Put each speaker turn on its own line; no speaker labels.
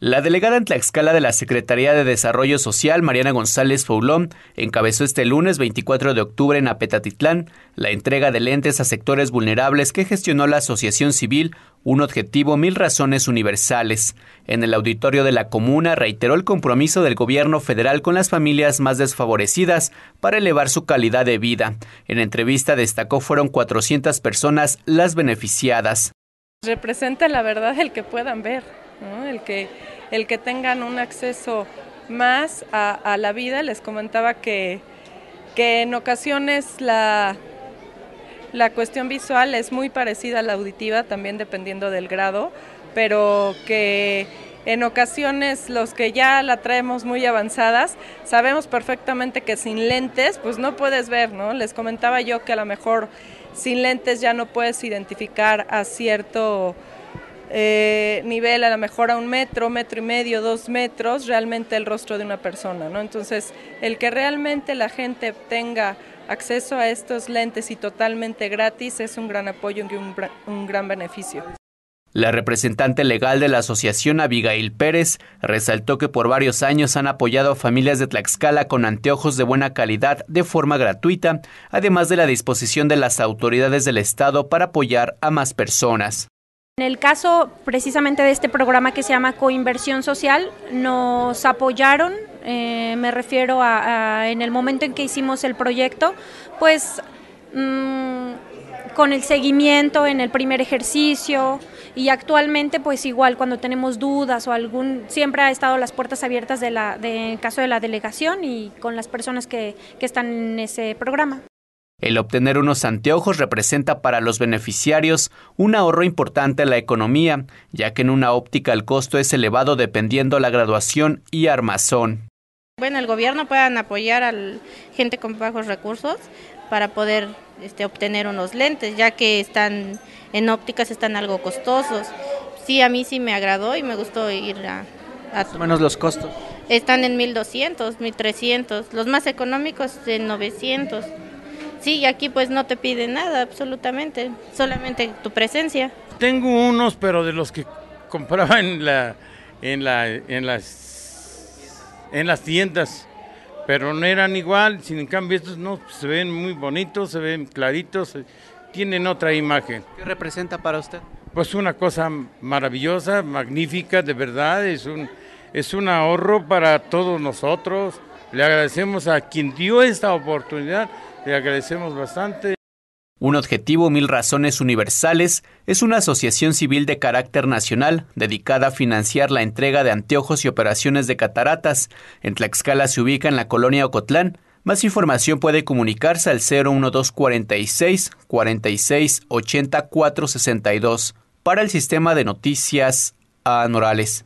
La delegada en Tlaxcala de la Secretaría de Desarrollo Social, Mariana González Foulón, encabezó este lunes 24 de octubre en Apetatitlán la entrega de lentes a sectores vulnerables que gestionó la Asociación Civil, un objetivo mil razones universales. En el auditorio de la comuna reiteró el compromiso del gobierno federal con las familias más desfavorecidas para elevar su calidad de vida. En entrevista destacó fueron 400 personas las beneficiadas.
Representa la verdad el que puedan ver el, que, el que tengan un acceso más a, la vida. Les comentaba que, que en ocasiones la, la cuestión visual es muy parecida a la auditiva, también dependiendo del grado, pero que en ocasiones los que ya la traemos muy avanzadas, sabemos perfectamente que sin lentes pues no puedes ver, Les comentaba yo que a lo mejor sin lentes ya no puedes identificar a cierto eh, nivel a lo mejor a un metro, metro y medio, dos metros, realmente el rostro de una persona, ¿no? Entonces, el que realmente la gente tenga acceso a estos lentes y totalmente gratis es un gran apoyo y un gran beneficio.
La representante legal de la asociación Abigail Pérez resaltó que por varios años han apoyado a familias de Tlaxcala con anteojos de buena calidad de forma gratuita, además de la disposición de las autoridades del Estado para apoyar a más personas.
En el caso precisamente de este programa que se llama Coinversión Social, nos apoyaron, eh, me refiero a, en el momento en que hicimos el proyecto, pues mm, con el seguimiento en el primer ejercicio y actualmente pues igual cuando tenemos dudas o algún, siempre ha estado las puertas abiertas de la, de, en caso de la delegación y con las personas que están en ese programa.
El obtener unos anteojos representa para los beneficiarios un ahorro importante en la economía, ya que en una óptica el costo es elevado dependiendo la graduación y armazón.
Bueno, el gobierno puedan apoyar a gente con bajos recursos para poder este, obtener unos lentes, ya que están en ópticas están algo costosos. Sí, a mí sí me agradó y me gustó ir a... a menos los costos. Están en 1200, 1300, los más económicos en 900. Sí, aquí pues no te piden nada, absolutamente, solamente tu presencia.
Tengo unos, pero de los que compraba en la en la en las en las tiendas, pero no eran igual, sin cambio estos no pues, se ven muy bonitos, se ven claritos, eh, tienen otra imagen. ¿Qué representa para usted? Pues una cosa maravillosa, magnífica, de verdad, es un es un ahorro para todos nosotros. Le agradecemos a quien dio esta oportunidad, le agradecemos bastante.
Un objetivo Mil Razones Universales es una asociación civil de carácter nacional dedicada a financiar la entrega de anteojos y operaciones de cataratas. En Tlaxcala se ubica en la colonia Ocotlán. Más información puede comunicarse al 01246 46 462 para el sistema de noticias Anorales.